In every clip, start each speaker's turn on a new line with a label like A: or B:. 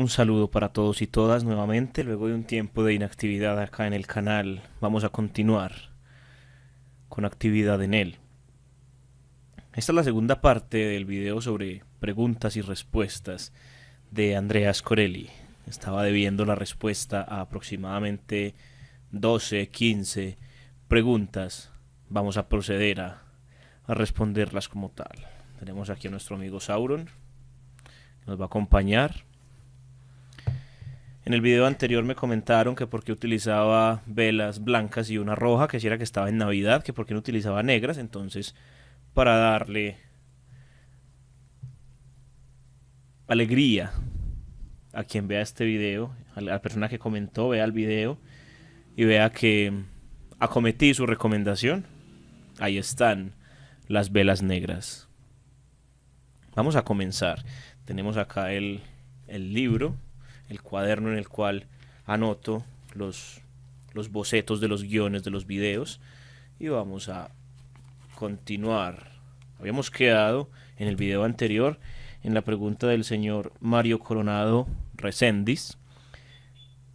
A: Un saludo para todos y todas nuevamente. Luego de un tiempo de inactividad acá en el canal, vamos a continuar con actividad en él. Esta es la segunda parte del video sobre preguntas y respuestas de Andreas Corelli. Estaba debiendo la respuesta a aproximadamente 12, 15 preguntas. Vamos a proceder a, responderlas como tal. Tenemos aquí a nuestro amigo Sauron, nos va a acompañar. En el video anterior me comentaron que porque utilizaba velas blancas y una roja, que si era que estaba en Navidad, que porque no utilizaba negras. Entonces, para darle alegría a quien vea este video, a la persona que comentó, vea el video y vea que acometí su recomendación. Ahí están las velas negras. Vamos a comenzar. Tenemos acá el, el libro el cuaderno en el cual anoto los, los bocetos de los guiones de los videos y vamos a continuar. Habíamos quedado en el video anterior en la pregunta del señor Mario Coronado Resendiz.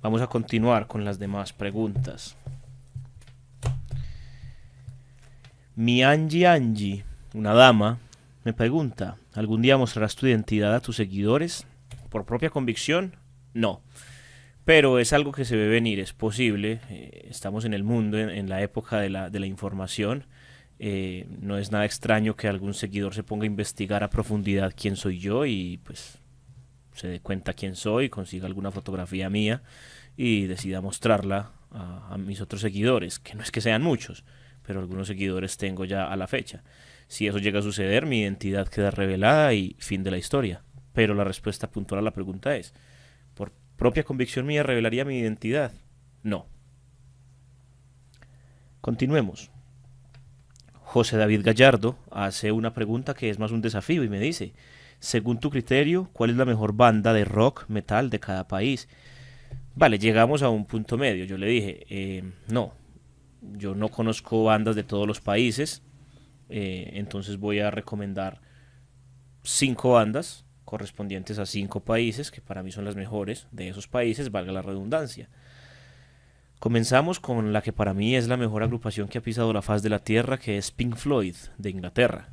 A: Vamos a continuar con las demás preguntas. Mi Angie Angie, una dama, me pregunta, ¿algún día mostrarás tu identidad a tus seguidores? ¿Por propia convicción no. Pero es algo que se ve venir, es posible. Eh, estamos en el mundo, en, la época de la, de la información. Eh, no es nada extraño que algún seguidor se ponga a investigar a profundidad quién soy yo y pues se dé cuenta quién soy, consiga alguna fotografía mía y decida mostrarla a, mis otros seguidores, que no es que sean muchos, pero algunos seguidores tengo ya a la fecha. Si eso llega a suceder, mi identidad queda revelada y fin de la historia. Pero la respuesta puntual a la pregunta es, propia convicción mía revelaría mi identidad. No. Continuemos. José David Gallardo hace una pregunta que es más un desafío y me dice, según tu criterio, ¿cuál es la mejor banda de rock, metal de cada país? Vale, llegamos a un punto medio. Yo le dije, eh, no, yo no conozco bandas de todos los países, eh, entonces voy a recomendar cinco bandas correspondientes a cinco países, que para mí son las mejores de esos países, valga la redundancia. Comenzamos con la que para mí es la mejor agrupación que ha pisado la faz de la Tierra, que es Pink Floyd, de Inglaterra.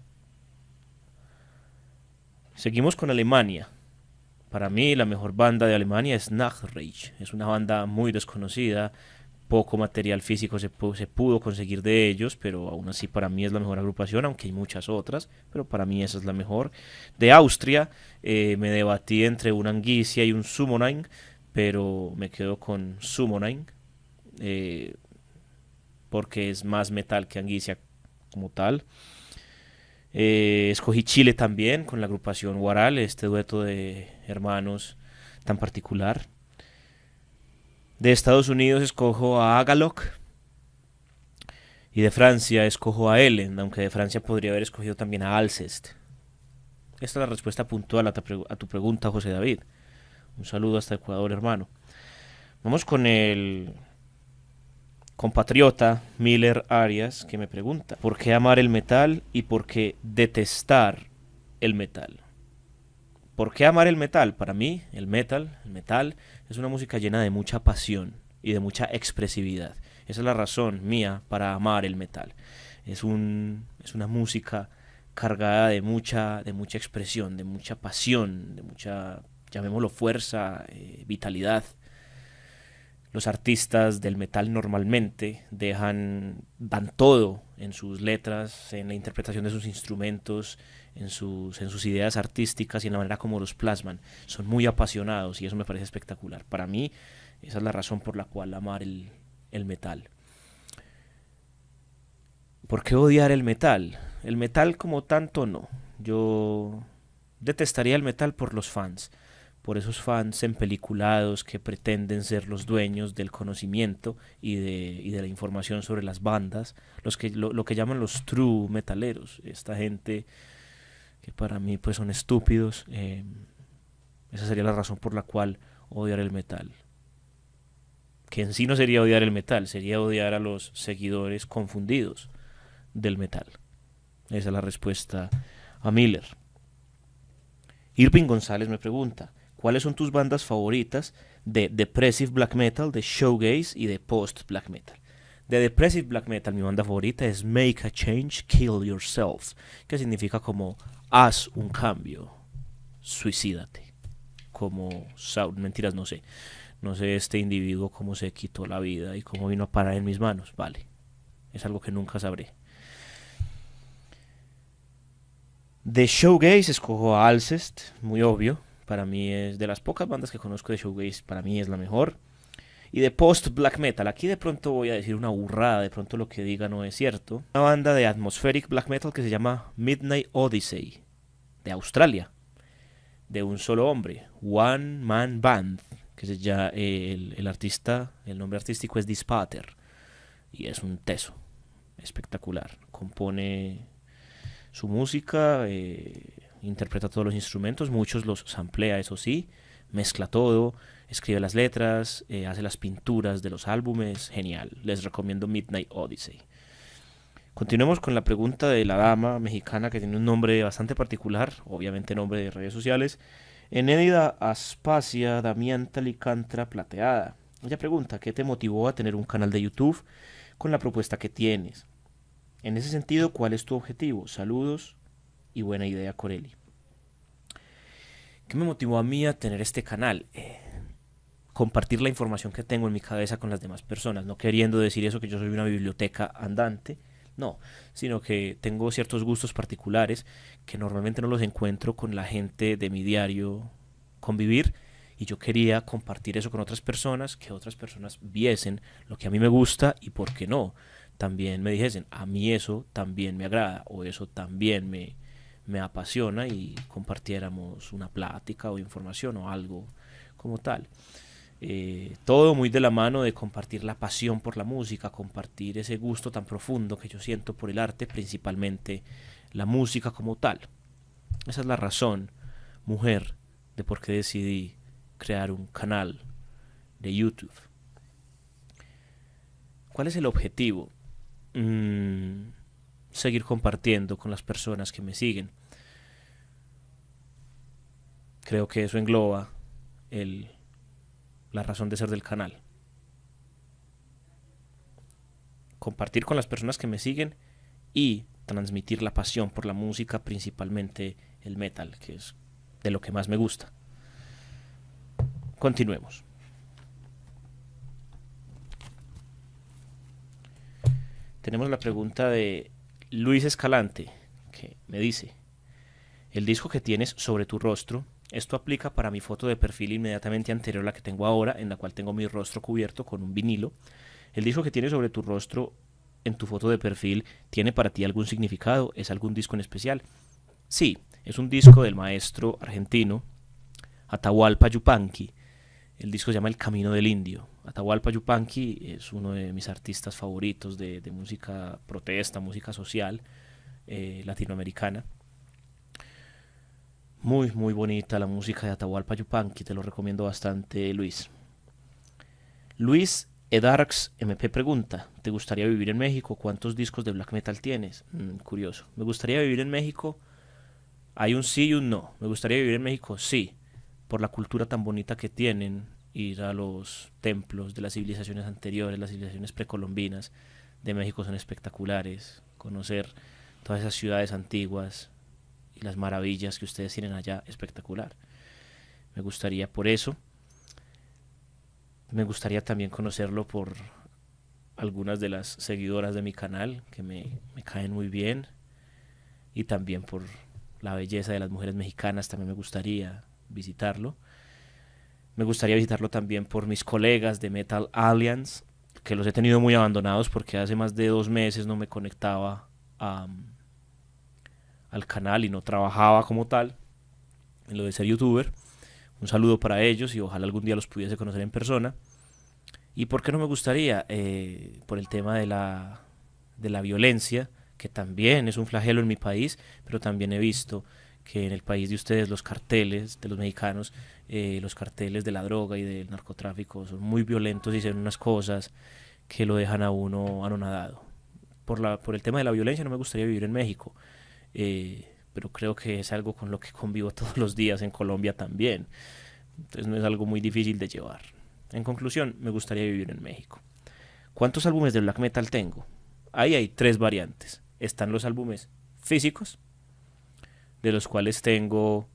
A: Seguimos con Alemania. Para mí la mejor banda de Alemania es Nachtrage Es una banda muy desconocida, poco material físico se, pudo, conseguir de ellos, pero aún así para mí es la mejor agrupación, aunque hay muchas otras, pero para mí esa es la mejor. De Austria eh, me debatí entre un Anguicia y un Summoning, pero me quedo con Summoning, eh, porque es más metal que Anguicia como tal. Eh, escogí Chile también con la agrupación Waral, este dueto de hermanos tan particular. De Estados Unidos escojo a Agaloc. Y de Francia escojo a Ellen, aunque de Francia podría haber escogido también a Alcest. Esta es la respuesta puntual a tu, a tu pregunta, José David. Un saludo hasta Ecuador, hermano. Vamos con el compatriota Miller Arias que me pregunta, ¿por qué amar el metal y por qué detestar el metal? ¿Por qué amar el metal? Para mí, el metal, el metal es una música llena de mucha pasión y de mucha expresividad. Esa es la razón mía para amar el metal. Es, es una música cargada de mucha, de mucha expresión, de mucha pasión, de mucha, llamémoslo, fuerza, eh, vitalidad los artistas del metal normalmente dejan, dan todo en sus letras, en la interpretación de sus instrumentos, en sus, en sus ideas artísticas y en la manera como los plasman. Son muy apasionados y eso me parece espectacular. Para mí, esa es la razón por la cual amar el, el metal. ¿Por qué odiar el metal? El metal como tanto no. Yo detestaría el metal por los fans por esos fans empeliculados que pretenden ser los dueños del conocimiento y de, la información sobre las bandas, los que, lo, que llaman los true metaleros, esta gente que para mí pues son estúpidos, em, esa sería la razón por la cual odiar el metal. Que en sí no sería odiar el metal, sería odiar a los seguidores confundidos del metal. Esa es la respuesta a Miller. Irving González me pregunta, cuáles son tus bandas favoritas de depressive black metal, de showgaze y de post black metal. De depressive black metal mi banda favorita es Make a Change, Kill Yourself, que significa como haz un cambio, suicídate. Como mentiras, no sé. No sé este individuo cómo se quitó la vida y cómo vino a parar en mis manos, vale. Es algo que nunca sabré. De Showgaze escojo a Alcest, muy obvio para mí es de las pocas bandas que conozco de shoegaze, para mí es la mejor. Y de post black metal, aquí de pronto voy a decir una burrada, de pronto lo que diga no es cierto. Una banda de atmospheric black metal que se llama Midnight Odyssey, de Australia, de un solo hombre, One Man Band, que es ya el, artista, el nombre artístico es Dispater, y es un teso espectacular. Compone su música, eh, interpreta todos los instrumentos, muchos los samplea, eso sí, mezcla todo, escribe las letras, eh, hace las pinturas de los álbumes, genial. Les recomiendo Midnight Odyssey. Continuemos con la pregunta de la dama mexicana que tiene un nombre bastante particular, obviamente nombre de redes sociales, Enéida Aspasia Damián Talicantra Plateada. Ella pregunta, ¿qué te motivó a tener un canal de YouTube con la propuesta que tienes? En ese sentido, ¿cuál es tu objetivo? Saludos, y buena idea, Corelli. ¿Qué me motivó a mí a tener este canal? Eh, compartir la información que tengo en mi cabeza con las demás personas, no queriendo decir eso que yo soy una biblioteca andante, no, sino que tengo ciertos gustos particulares que normalmente no los encuentro con la gente de mi diario convivir y yo quería compartir eso con otras personas, que otras personas viesen lo que a mí me gusta y por qué no, también me dijesen, a mí eso también me agrada o eso también me, me apasiona y compartiéramos una plática o información o algo como tal. Eh, todo muy de la mano de compartir la pasión por la música, compartir ese gusto tan profundo que yo siento por el arte, principalmente la música como tal. Esa es la razón, mujer, de por qué decidí crear un canal de YouTube. ¿Cuál es el objetivo? Mm, seguir compartiendo con las personas que me siguen. Creo que eso engloba la razón de ser del canal. Compartir con las personas que me siguen y transmitir la pasión por la música, principalmente el metal, que es de lo que más me gusta. Continuemos. Tenemos la pregunta de Luis Escalante, que me dice, el disco que tienes sobre tu rostro, esto aplica para mi foto de perfil inmediatamente anterior a la que tengo ahora, en la cual tengo mi rostro cubierto con un vinilo. El disco que tienes sobre tu rostro en tu foto de perfil, ¿tiene para ti algún significado? ¿Es algún disco en especial? Sí, es un disco del maestro argentino Atahualpa Yupanqui, el disco se llama El Camino del Indio. Atahualpa Yupanqui es uno de mis artistas favoritos de, música protesta, música social eh, latinoamericana. Muy, muy bonita la música de Atahualpa Yupanqui, te lo recomiendo bastante, Luis. Luis Edarks MP pregunta, ¿te gustaría vivir en México? ¿Cuántos discos de black metal tienes? Mm, curioso. Me gustaría vivir en México. Hay un sí y un no. Me gustaría vivir en México, sí por la cultura tan bonita que tienen, ir a los templos de las civilizaciones anteriores, las civilizaciones precolombinas de México son espectaculares, conocer todas esas ciudades antiguas y las maravillas que ustedes tienen allá, espectacular. Me gustaría por eso, me gustaría también conocerlo por algunas de las seguidoras de mi canal que me, me caen muy bien y también por la belleza de las mujeres mexicanas también me gustaría visitarlo. Me gustaría visitarlo también por mis colegas de Metal Alliance, que los he tenido muy abandonados porque hace más de dos meses no me conectaba al canal y no trabajaba como tal en lo de ser youtuber. Un saludo para ellos y ojalá algún día los pudiese conocer en persona. ¿Y por qué no me gustaría? Eh, por el tema de la, de la violencia, que también es un flagelo en mi país, pero también he visto que en el país de ustedes los carteles de los mexicanos, eh, los carteles de la droga y del narcotráfico son muy violentos y hacen unas cosas que lo dejan a uno anonadado. Por, la, por el tema de la violencia no me gustaría vivir en México, eh, pero creo que es algo con lo que convivo todos los días en Colombia también. Entonces no es algo muy difícil de llevar. En conclusión, me gustaría vivir en México. ¿Cuántos álbumes de black metal tengo? Ahí hay tres variantes. Están los álbumes físicos, de los cuales tengo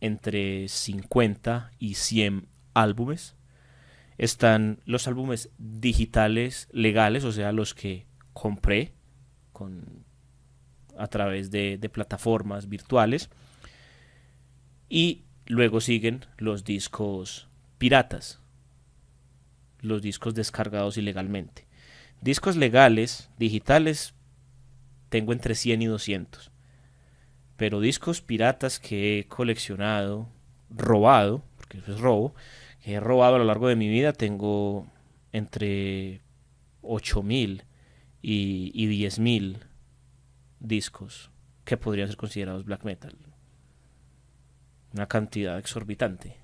A: entre 50 y 100 álbumes. Están los álbumes digitales legales, o sea, los que compré con, a través de, de plataformas virtuales. Y luego siguen los discos piratas, los discos descargados ilegalmente. Discos legales, digitales, tengo entre 100 y 200 pero discos piratas que he coleccionado, robado, porque eso es robo, que he robado a lo largo de mi vida, tengo entre 8.000 y, y 10.000 discos que podrían ser considerados black metal. Una cantidad exorbitante.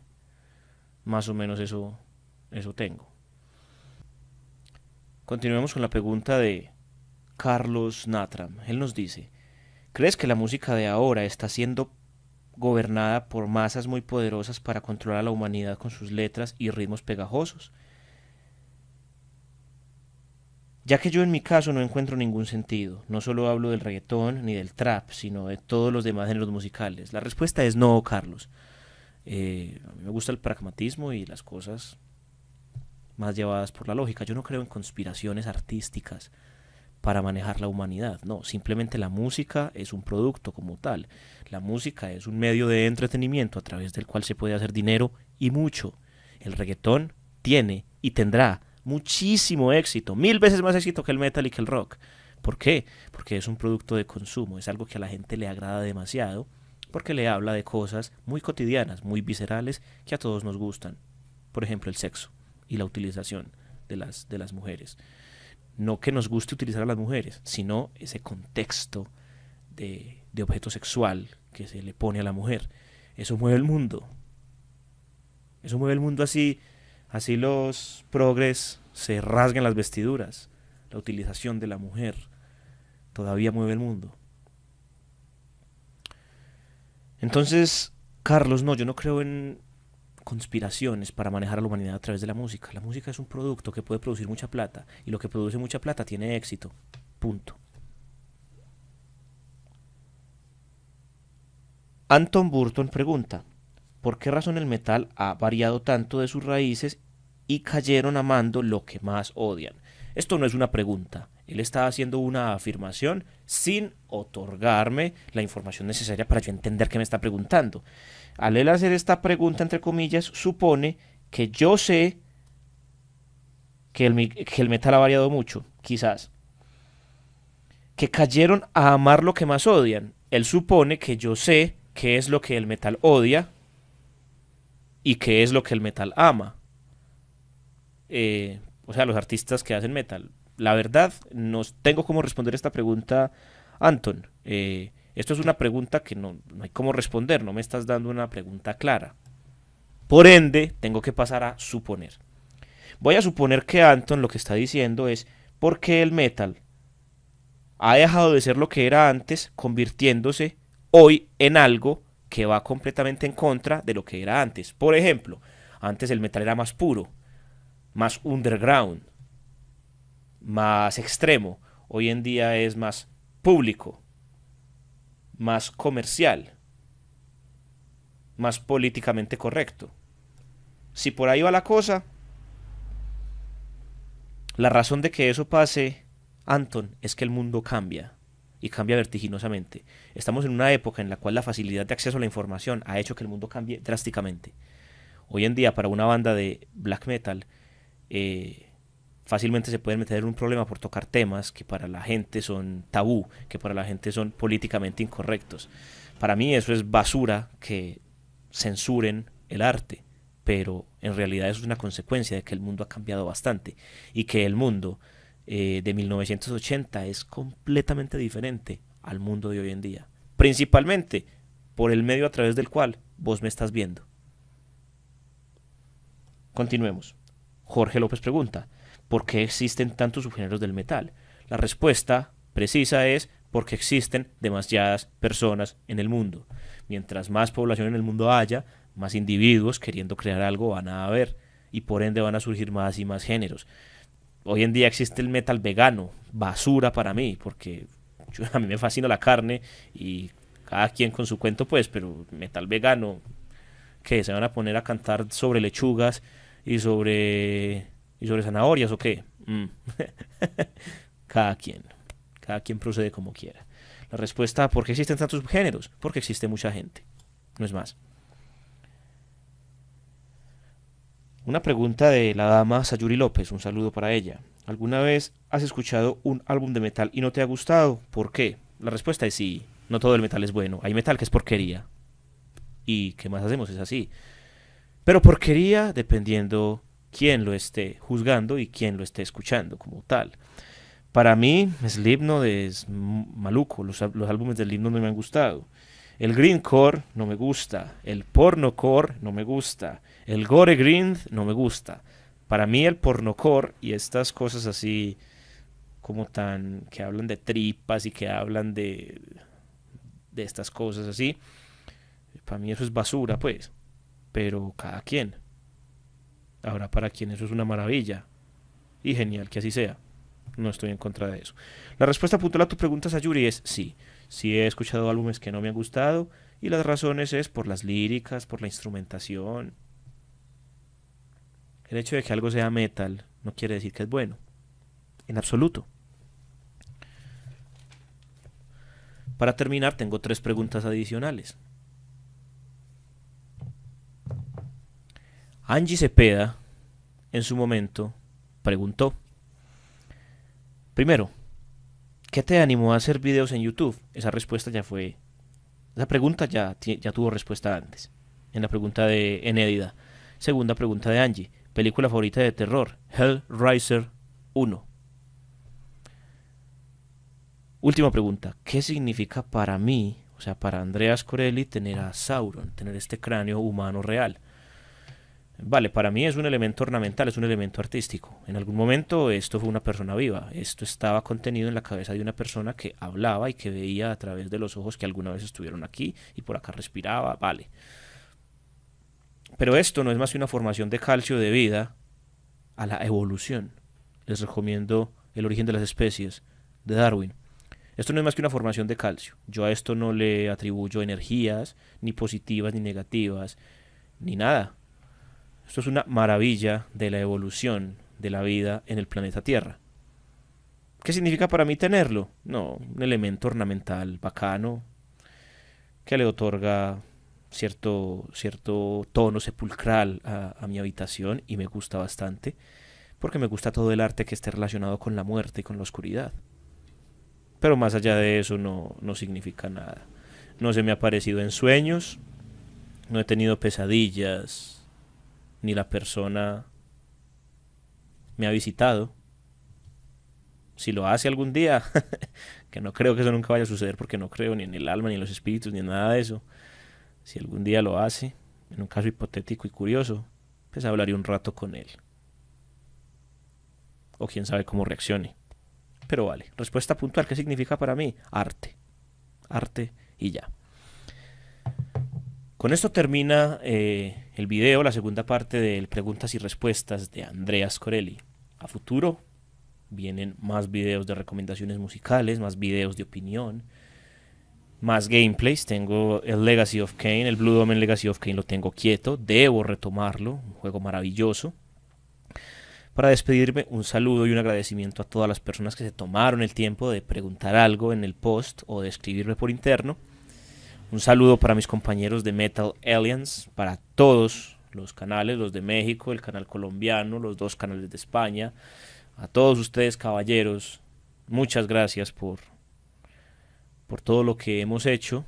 A: Más o menos eso, eso tengo. Continuemos con la pregunta de Carlos Natram. Él nos dice, ¿Crees que la música de ahora está siendo gobernada por masas muy poderosas para controlar a la humanidad con sus letras y ritmos pegajosos? Ya que yo en mi caso no encuentro ningún sentido, no solo hablo del reggaetón ni del trap, sino de todos los demás géneros musicales. La respuesta es no, Carlos. Eh, a mí me gusta el pragmatismo y las cosas más llevadas por la lógica. Yo no creo en conspiraciones artísticas para manejar la humanidad. No, simplemente la música es un producto como tal. La música es un medio de entretenimiento a través del cual se puede hacer dinero y mucho. El reggaetón tiene y tendrá muchísimo éxito, mil veces más éxito que el metal y que el rock. ¿Por qué? Porque es un producto de consumo, es algo que a la gente le agrada demasiado, porque le habla de cosas muy cotidianas, muy viscerales, que a todos nos gustan. Por ejemplo, el sexo y la utilización de las, de las mujeres no que nos guste utilizar a las mujeres, sino ese contexto de, de objeto sexual que se le pone a la mujer. Eso mueve el mundo. Eso mueve el mundo así, así los progres se rasgan las vestiduras. La utilización de la mujer todavía mueve el mundo. Entonces, Carlos, no, yo no creo en, conspiraciones para manejar a la humanidad a través de la música. La música es un producto que puede producir mucha plata y lo que produce mucha plata tiene éxito. Punto. Anton Burton pregunta, ¿por qué razón el metal ha variado tanto de sus raíces y cayeron amando lo que más odian? Esto no es una pregunta, él está haciendo una afirmación sin otorgarme la información necesaria para yo entender qué me está preguntando. Al él hacer esta pregunta, entre comillas, supone que yo sé que el, metal ha variado mucho, quizás. Que cayeron a amar lo que más odian. Él supone que yo sé qué es lo que el metal odia y qué es lo que el metal ama. Eh, o sea, los artistas que hacen metal. La verdad, no tengo cómo responder esta pregunta, Anton. Eh, esto es una pregunta que no, hay cómo responder, no me estás dando una pregunta clara. Por ende, tengo que pasar a suponer. Voy a suponer que Anton lo que está diciendo es por qué el metal ha dejado de ser lo que era antes, convirtiéndose hoy en algo que va completamente en contra de lo que era antes. Por ejemplo, antes el metal era más puro, más underground, más extremo. Hoy en día es más público, más comercial, más políticamente correcto. Si por ahí va la cosa, la razón de que eso pase, Anton, es que el mundo cambia y cambia vertiginosamente. Estamos en una época en la cual la facilidad de acceso a la información ha hecho que el mundo cambie drásticamente. Hoy en día, para una banda de black metal, eh, fácilmente se pueden meter en un problema por tocar temas que para la gente son tabú, que para la gente son políticamente incorrectos. Para mí eso es basura que censuren el arte, pero en realidad eso es una consecuencia de que el mundo ha cambiado bastante y que el mundo eh, de 1980 es completamente diferente al mundo de hoy en día. Principalmente por el medio a través del cual vos me estás viendo. Continuemos. Jorge López pregunta, ¿por qué existen tantos subgéneros del metal? La respuesta precisa es porque existen demasiadas personas en el mundo. Mientras más población en el mundo haya, más individuos queriendo crear algo van a haber y por ende van a surgir más y más géneros. Hoy en día existe el metal vegano, basura para mí, porque a mí me fascina la carne y cada quien con su cuento pues, pero metal vegano, que se van a poner a cantar sobre lechugas y sobre ¿Y sobre zanahorias o qué? Mm. cada quien. Cada quien procede como quiera. La respuesta por qué existen tantos géneros, porque existe mucha gente. No es más. Una pregunta de la dama Sayuri López, un saludo para ella. ¿Alguna vez has escuchado un álbum de metal y no te ha gustado? ¿Por qué? La respuesta es sí, no todo el metal es bueno. Hay metal que es porquería. ¿Y qué más hacemos? Es así. Pero porquería dependiendo quien lo esté juzgando y quien lo esté escuchando como tal. Para mí, Slipknot es maluco, los, álbumes del himno no me han gustado. El Core no me gusta, el pornocore no me gusta, el gore grind no me gusta. Para mí el pornocore y estas cosas así como tan que hablan de tripas y que hablan de de estas cosas así, para mí eso es basura, pues. Pero cada quien. Habrá para quien eso es una maravilla. Y genial que así sea. No estoy en contra de eso. La respuesta puntual a tu pregunta, Sayuri, es sí. Sí he escuchado álbumes que no me han gustado y las razones es por las líricas, por la instrumentación. El hecho de que algo sea metal no quiere decir que es bueno. En absoluto. Para terminar, tengo tres preguntas adicionales. Angie Cepeda, en su momento, preguntó, primero, ¿qué te animó a hacer videos en YouTube? Esa respuesta ya fue, esa pregunta ya, ya tuvo respuesta antes, en la pregunta de Enedida Segunda pregunta de Angie, película favorita de terror, Hellraiser 1. Última pregunta, ¿qué significa para mí, o sea, para Andreas Corelli, tener a Sauron, tener este cráneo humano real? Vale, para mí es un elemento ornamental, es un elemento artístico. En algún momento esto fue una persona viva, esto estaba contenido en la cabeza de una persona que hablaba y que veía a través de los ojos que alguna vez estuvieron aquí y por acá respiraba, vale. Pero esto no es más que una formación de calcio de vida a la evolución. Les recomiendo El origen de las especies de Darwin. Esto no es más que una formación de calcio. Yo a esto no le atribuyo energías, ni positivas, ni negativas, ni nada esto es una maravilla de la evolución de la vida en el planeta Tierra. ¿Qué significa para mí tenerlo? No, un elemento ornamental bacano que le otorga cierto, cierto tono sepulcral a, mi habitación y me gusta bastante porque me gusta todo el arte que esté relacionado con la muerte y con la oscuridad. Pero más allá de eso no, no significa nada. No se me ha aparecido en sueños, no he tenido pesadillas, ni la persona me ha visitado. Si lo hace algún día, que no creo que eso nunca vaya a suceder porque no creo ni en el alma, ni en los espíritus, ni en nada de eso. Si algún día lo hace, en un caso hipotético y curioso, pues hablaré un rato con él. O quién sabe cómo reaccione. Pero vale, respuesta puntual, ¿qué significa para mí? Arte. Arte y ya. Con esto termina eh, el video, la segunda parte del preguntas y respuestas de Andreas Corelli. A futuro vienen más videos de recomendaciones musicales, más videos de opinión, más gameplays. Tengo el Legacy of Kane, el Blue Domain Legacy of Kane lo tengo quieto, debo retomarlo, un juego maravilloso. Para despedirme, un saludo y un agradecimiento a todas las personas que se tomaron el tiempo de preguntar algo en el post o de escribirme por interno. Un saludo para mis compañeros de Metal Aliens, para todos los canales, los de México, el canal colombiano, los dos canales de España. A todos ustedes, caballeros, muchas gracias por, por todo lo que hemos hecho,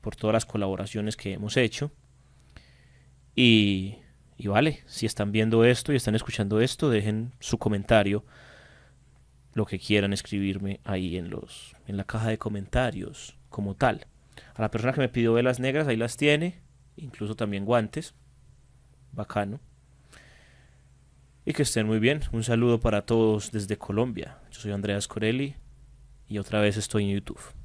A: por todas las colaboraciones que hemos hecho. Y, y vale, si están viendo esto y están escuchando esto, dejen su comentario, lo que quieran escribirme ahí en, los, en la caja de comentarios como tal. A la persona que me pidió velas negras, ahí las tiene. Incluso también guantes. Bacano. Y que estén muy bien. Un saludo para todos desde Colombia. Yo soy Andreas Corelli y otra vez estoy en YouTube.